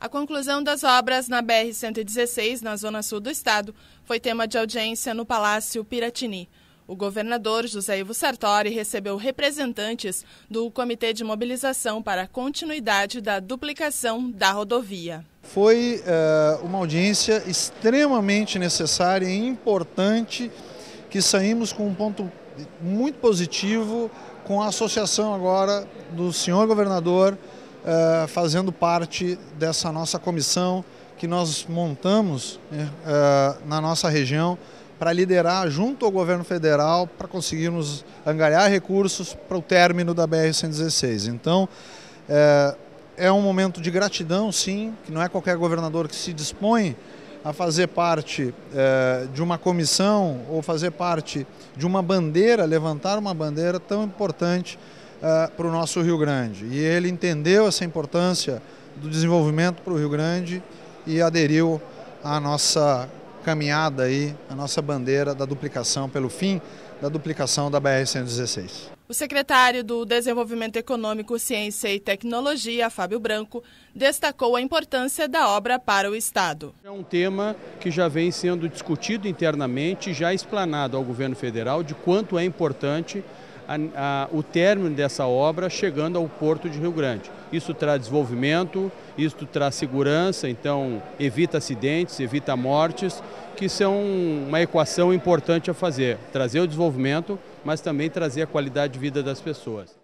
A conclusão das obras na BR-116, na zona sul do estado, foi tema de audiência no Palácio Piratini. O governador José Ivo Sartori recebeu representantes do Comitê de Mobilização para a Continuidade da Duplicação da Rodovia. Foi uh, uma audiência extremamente necessária e importante que saímos com um ponto muito positivo com a associação agora do senhor governador uh, fazendo parte dessa nossa comissão que nós montamos uh, na nossa região para liderar junto ao governo federal para conseguirmos angariar recursos para o término da BR-116. Então, uh, é um momento de gratidão, sim, que não é qualquer governador que se dispõe a fazer parte é, de uma comissão ou fazer parte de uma bandeira, levantar uma bandeira tão importante é, para o nosso Rio Grande. E ele entendeu essa importância do desenvolvimento para o Rio Grande e aderiu à nossa caminhada aí, à nossa bandeira da duplicação pelo fim da duplicação da BR-116. O secretário do Desenvolvimento Econômico, Ciência e Tecnologia, Fábio Branco, destacou a importância da obra para o Estado. É um tema que já vem sendo discutido internamente, já explanado ao governo federal de quanto é importante a, a, o término dessa obra chegando ao porto de Rio Grande. Isso traz desenvolvimento, isso traz segurança, então evita acidentes, evita mortes, que são uma equação importante a fazer. Trazer o desenvolvimento, mas também trazer a qualidade de vida das pessoas.